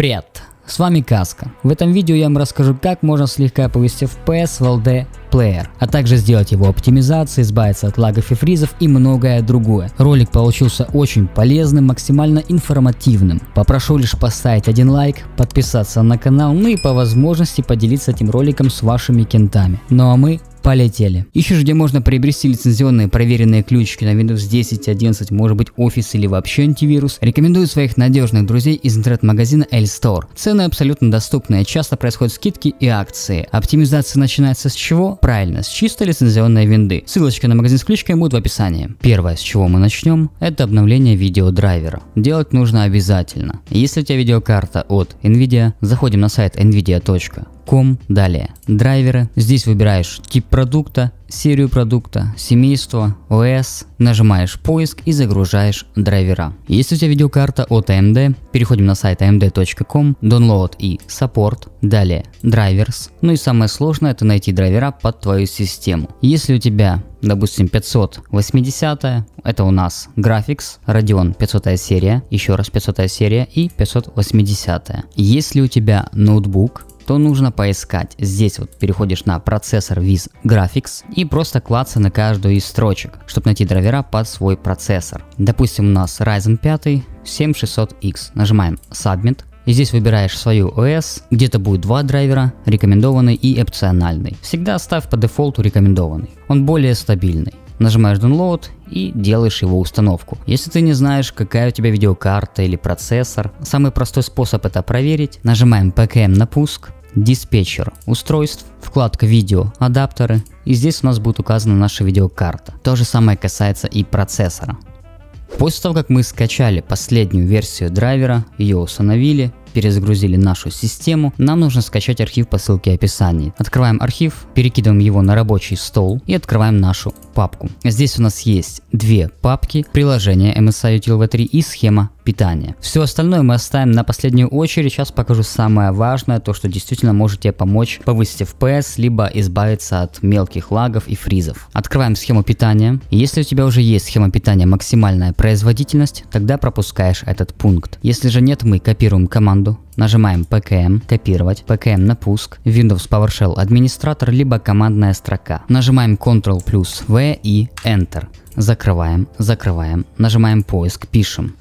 Привет! С вами Каска. В этом видео я вам расскажу, как можно слегка повысить FPS в LD Player, а также сделать его оптимизацию, избавиться от лагов и фризов и многое другое. Ролик получился очень полезным, максимально информативным. Попрошу лишь поставить один лайк, подписаться на канал, ну и по возможности поделиться этим роликом с вашими кентами. Ну а мы Полетели. Ищешь, где можно приобрести лицензионные проверенные ключики на Windows 10, 11, может быть Office или вообще антивирус? Рекомендую своих надежных друзей из интернет-магазина L-Store. Цены абсолютно доступные, часто происходят скидки и акции. Оптимизация начинается с чего? Правильно, с чисто лицензионной винды. Ссылочка на магазин с ключкой будет в описании. Первое, с чего мы начнем, это обновление видеодрайвера. Делать нужно обязательно. Если у тебя видеокарта от NVIDIA, заходим на сайт nvidia.com ком, далее. Драйверы. Здесь выбираешь тип продукта, серию продукта, семейство, ОС, нажимаешь поиск и загружаешь драйвера. Если у тебя видеокарта от AMD, переходим на сайт amd.com, download и support, далее drivers. Ну и самое сложное это найти драйвера под твою систему. Если у тебя допустим 580 это у нас Graphics, Radeon 500 серия, еще раз 500 серия и 580. Если у тебя ноутбук, то нужно поискать. Здесь вот переходишь на процессор with graphics и просто клаться на каждую из строчек, чтобы найти драйвера под свой процессор. Допустим, у нас Ryzen 5 7600X. Нажимаем Submit, и здесь выбираешь свою ОС, где-то будет два драйвера, рекомендованный и опциональный. Всегда ставь по дефолту рекомендованный, он более стабильный. Нажимаешь Download и делаешь его установку. Если ты не знаешь, какая у тебя видеокарта или процессор, самый простой способ это проверить, нажимаем PKM на пуск, диспетчер устройств, вкладка видео, адаптеры, и здесь у нас будет указана наша видеокарта. То же самое касается и процессора. После того, как мы скачали последнюю версию драйвера, ее установили, перезагрузили нашу систему, нам нужно скачать архив по ссылке в описании. Открываем архив, перекидываем его на рабочий стол и открываем нашу папку. Здесь у нас есть две папки, приложение MSI Utility 3 и схема питания. Все остальное мы оставим на последнюю очередь. Сейчас покажу самое важное, то что действительно может тебе помочь повысить FPS, либо избавиться от мелких лагов и фризов. Открываем схему питания. Если у тебя уже есть схема питания максимальная производительность, тогда пропускаешь этот пункт. Если же нет, мы копируем команду команду, нажимаем PKM, копировать, PKM на пуск, Windows PowerShell администратор, либо командная строка. Нажимаем Ctrl плюс V и Enter. Закрываем, закрываем, нажимаем поиск, пишем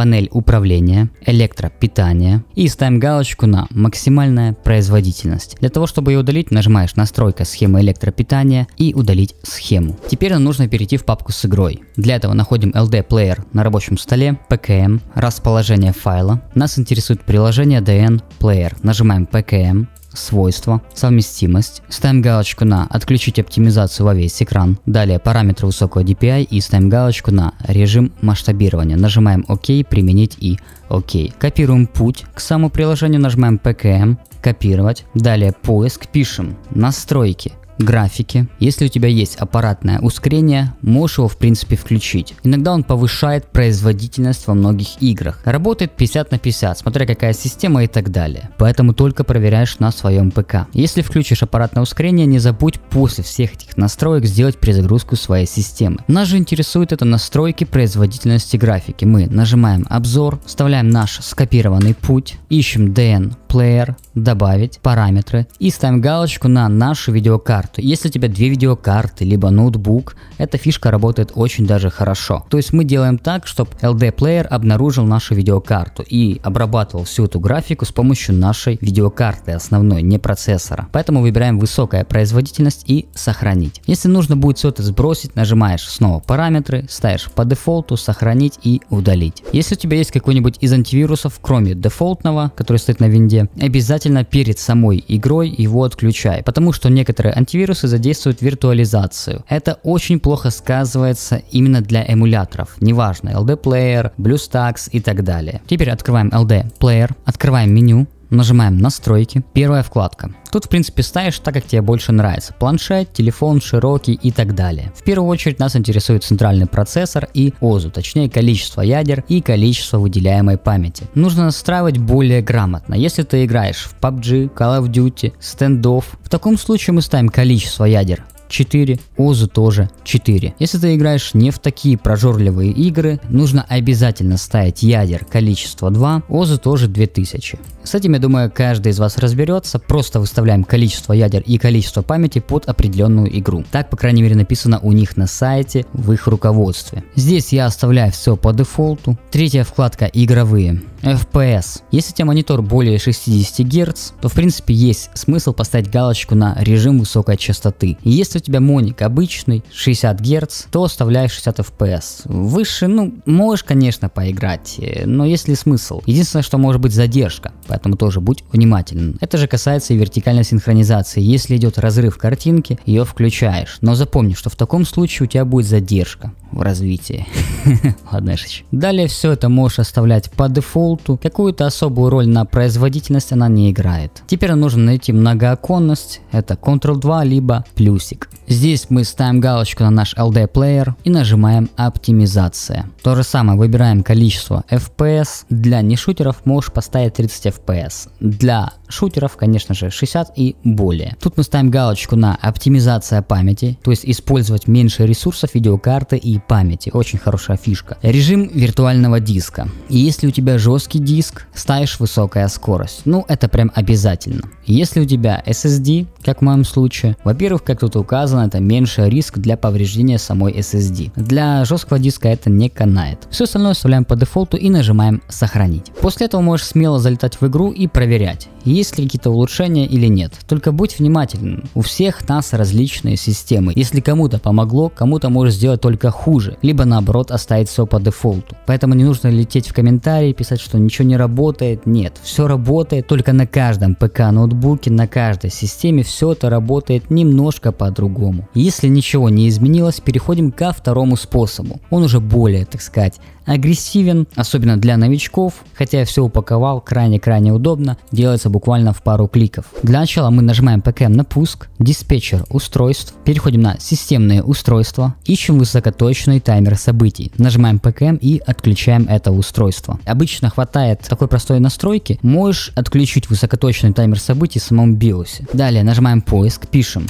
панель управления, электропитание и ставим галочку на максимальная производительность. Для того, чтобы ее удалить, нажимаешь настройка схемы электропитания и удалить схему. Теперь нам нужно перейти в папку с игрой. Для этого находим LD Player на рабочем столе, PKM, расположение файла. Нас интересует приложение DN Player. Нажимаем PKM, свойства, совместимость, ставим галочку на «Отключить оптимизацию во весь экран», далее параметры высокого DPI и ставим галочку на «Режим масштабирования», нажимаем «Ок», «Применить» и «Ок». Копируем путь к самому приложению, нажимаем «ПКМ», «Копировать», далее «Поиск», пишем «Настройки», графики. Если у тебя есть аппаратное ускорение, можешь его в принципе включить. Иногда он повышает производительность во многих играх. Работает 50 на 50, смотря какая система и так далее. Поэтому только проверяешь на своем ПК. Если включишь аппаратное ускорение, не забудь после всех этих настроек сделать перезагрузку своей системы. Нас же интересует это настройки производительности графики. Мы нажимаем обзор, вставляем наш скопированный путь, ищем DN Player, добавить параметры и ставим галочку на нашу видеокарту. Если у тебя две видеокарты, либо ноутбук, эта фишка работает очень даже хорошо. То есть мы делаем так, чтобы LD Player обнаружил нашу видеокарту и обрабатывал всю эту графику с помощью нашей видеокарты основной, не процессора. Поэтому выбираем высокая производительность и сохранить. Если нужно будет все это сбросить, нажимаешь снова параметры, ставишь по дефолту, сохранить и удалить. Если у тебя есть какой-нибудь из антивирусов, кроме дефолтного, который стоит на винде, обязательно обязательно перед самой игрой его отключай, потому что некоторые антивирусы задействуют виртуализацию. Это очень плохо сказывается именно для эмуляторов, неважно LD Player, BlueStacks и так далее. Теперь открываем LD Player, открываем меню, Нажимаем «Настройки». Первая вкладка. Тут, в принципе, ставишь так, как тебе больше нравится. Планшет, телефон, широкий и так далее. В первую очередь нас интересует центральный процессор и ОЗУ, точнее количество ядер и количество выделяемой памяти. Нужно настраивать более грамотно. Если ты играешь в PUBG, Call of Duty, Standoff, в таком случае мы ставим количество ядер 4, Озу тоже 4. Если ты играешь не в такие прожорливые игры, нужно обязательно ставить ядер количество 2, Озу тоже 2000. С этим, я думаю, каждый из вас разберется, просто выставляем количество ядер и количество памяти под определенную игру. Так, по крайней мере, написано у них на сайте, в их руководстве. Здесь я оставляю все по дефолту. Третья вкладка «Игровые». FPS. Если у тебя монитор более 60 Гц, то в принципе есть смысл поставить галочку на режим высокой частоты. если у тебя моник обычный, 60 Гц, то оставляешь 60 FPS. Выше, ну, можешь, конечно, поиграть, э, но есть ли смысл? Единственное, что может быть задержка, поэтому тоже будь внимателен. Это же касается и вертикальной синхронизации. Если идет разрыв картинки, ее включаешь. Но запомни, что в таком случае у тебя будет задержка в развитии. Ладно, Далее все это можешь оставлять по дефолту. Какую-то особую роль на производительность она не играет. Теперь нужно найти многооконность. Это Ctrl 2, либо плюсик. Здесь мы ставим галочку на наш LD Player и нажимаем оптимизация. То же самое выбираем количество FPS. Для нешутеров можешь поставить 30 FPS. Для шутеров, конечно же, 60 и более. Тут мы ставим галочку на оптимизация памяти, то есть использовать меньше ресурсов видеокарты и памяти. Очень хорошая фишка. Режим виртуального диска. И если у тебя жесткий диск, ставишь высокая скорость. Ну, это прям обязательно. Если у тебя SSD, как в моем случае, во-первых, как тут указано, это меньше риск для повреждения самой SSD. Для жесткого диска это не канает. Все остальное оставляем по дефолту и нажимаем сохранить. После этого можешь смело залетать в игру и проверять есть ли какие-то улучшения или нет. Только будь внимательным. у всех нас различные системы. Если кому-то помогло, кому-то может сделать только хуже, либо наоборот оставить все по дефолту. Поэтому не нужно лететь в комментарии, писать, что ничего не работает. Нет, все работает только на каждом ПК-ноутбуке, на каждой системе все это работает немножко по-другому. Если ничего не изменилось, переходим ко второму способу. Он уже более, так сказать, агрессивен, особенно для новичков, хотя я все упаковал крайне-крайне удобно, делается буквально в пару кликов. Для начала мы нажимаем ПКМ на пуск, диспетчер устройств, переходим на системные устройства, ищем высокоточный таймер событий, нажимаем ПКМ и отключаем это устройство. Обычно хватает такой простой настройки, можешь отключить высокоточный таймер событий в самом BIOS. Далее нажимаем поиск, пишем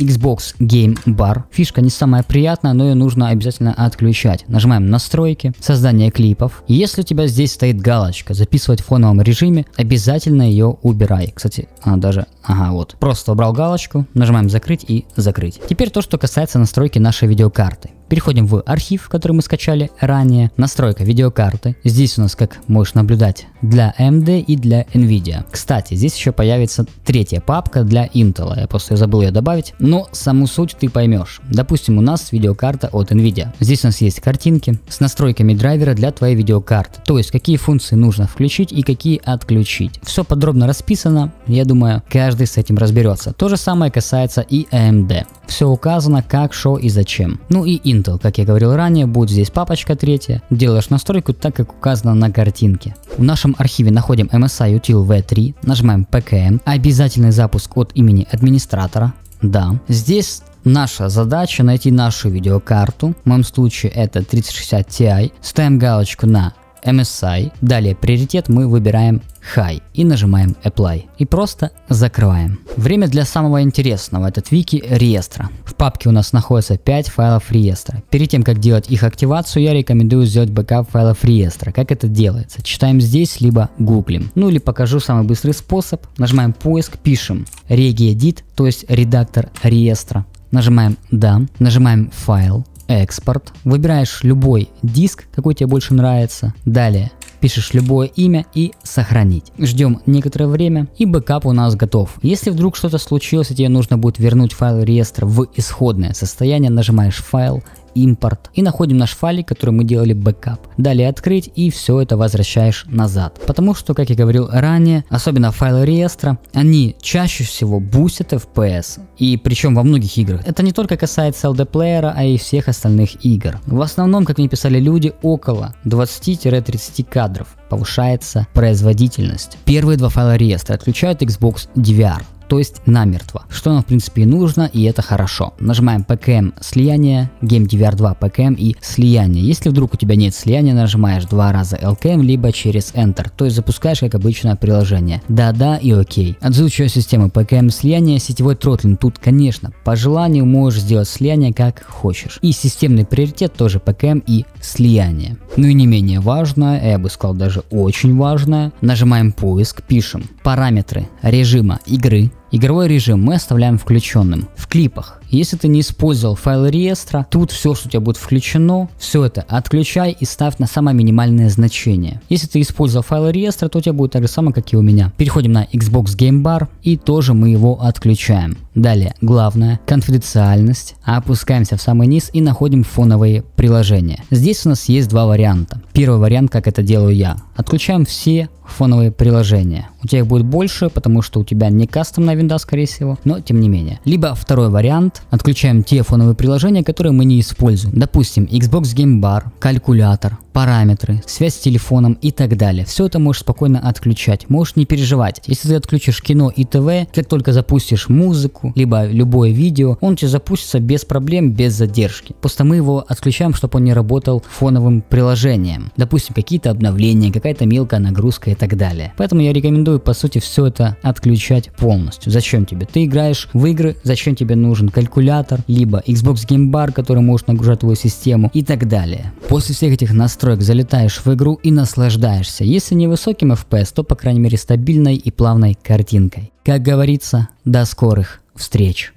Xbox Game Bar. Фишка не самая приятная, но ее нужно обязательно отключать. Нажимаем настройки, создание клипов. Если у тебя здесь стоит галочка записывать в фоновом режиме, обязательно ее убирай. Кстати, она даже, ага, вот. Просто убрал галочку, нажимаем закрыть и закрыть. Теперь то, что касается настройки нашей видеокарты. Переходим в архив, который мы скачали ранее. Настройка видеокарты. Здесь у нас, как можешь наблюдать, для AMD и для NVIDIA. А. Кстати, здесь еще появится третья папка для Intel. Я просто забыл ее добавить. Но саму суть ты поймешь. Допустим, у нас видеокарта от NVIDIA. А. Здесь у нас есть картинки с настройками драйвера для твоей видеокарты. То есть, какие функции нужно включить и какие отключить. Все подробно расписано. Я думаю, каждый с этим разберется. То же самое касается и AMD. Все указано, как, что и зачем. Ну и Intel Intel. Как я говорил ранее, будет здесь папочка третья. Делаешь настройку так, как указано на картинке. В нашем архиве находим MSI Util V3, нажимаем PKM, обязательный запуск от имени администратора, да. Здесь наша задача найти нашу видеокарту, в моем случае это 3060 Ti, ставим галочку на MSI. Далее приоритет мы выбираем High и нажимаем Apply. И просто закрываем. Время для самого интересного, этот вики реестра. В папке у нас находится 5 файлов реестра. Перед тем, как делать их активацию, я рекомендую сделать бэкап файлов реестра. Как это делается? Читаем здесь, либо гуглим. Ну или покажу самый быстрый способ. Нажимаем поиск, пишем regedit, то есть редактор реестра. Нажимаем «Да», нажимаем «Файл», экспорт, выбираешь любой диск, какой тебе больше нравится, далее пишешь любое имя и сохранить. Ждем некоторое время и бэкап у нас готов. Если вдруг что-то случилось и тебе нужно будет вернуть файл реестра в исходное состояние, нажимаешь файл, импорт и находим наш файлик, который мы делали бэкап. Далее открыть и все это возвращаешь назад. Потому что, как я говорил ранее, особенно файлы реестра, они чаще всего бустят FPS. И причем во многих играх. Это не только касается LD плеера, а и всех остальных игр. В основном, как мне писали люди, около 20-30 кадров повышается производительность. Первые два файла реестра отключают Xbox DVR то есть намертво, что нам в принципе и нужно, и это хорошо. Нажимаем PKM слияние, GameDVR 2 PKM и слияние. Если вдруг у тебя нет слияния, нажимаешь два раза LKM, либо через Enter, то есть запускаешь как обычное приложение. Да-да и окей. От звучащей системы PKM слияния сетевой тротлинг. Тут, конечно, по желанию можешь сделать слияние как хочешь. И системный приоритет тоже PKM и слияние. Ну и не менее важное, а я бы сказал даже очень важное, нажимаем поиск, пишем параметры режима игры, Игровой режим мы оставляем включенным. В клипах если ты не использовал файл реестра, тут все, что у тебя будет включено, все это отключай и ставь на самое минимальное значение. Если ты использовал файл реестра, то у тебя будет так же самое, как и у меня. Переходим на Xbox Game Bar и тоже мы его отключаем. Далее, главное, конфиденциальность. Опускаемся в самый низ и находим фоновые приложения. Здесь у нас есть два варианта. Первый вариант, как это делаю я. Отключаем все фоновые приложения. У тебя их будет больше, потому что у тебя не кастомная винда, скорее всего, но тем не менее. Либо второй вариант, Отключаем те фоновые приложения, которые мы не используем. Допустим, Xbox Game Bar, калькулятор, параметры, связь с телефоном и так далее. Все это можешь спокойно отключать, можешь не переживать. Если ты отключишь кино и ТВ, как только запустишь музыку, либо любое видео, он тебе запустится без проблем, без задержки. Просто мы его отключаем, чтобы он не работал фоновым приложением. Допустим, какие-то обновления, какая-то мелкая нагрузка и так далее. Поэтому я рекомендую, по сути, все это отключать полностью. Зачем тебе? Ты играешь в игры, зачем тебе нужен калькулятор? калькулятор, либо Xbox Game Bar, который может нагружать твою систему и так далее. После всех этих настроек залетаешь в игру и наслаждаешься, если не высоким FPS, то по крайней мере стабильной и плавной картинкой. Как говорится, до скорых встреч!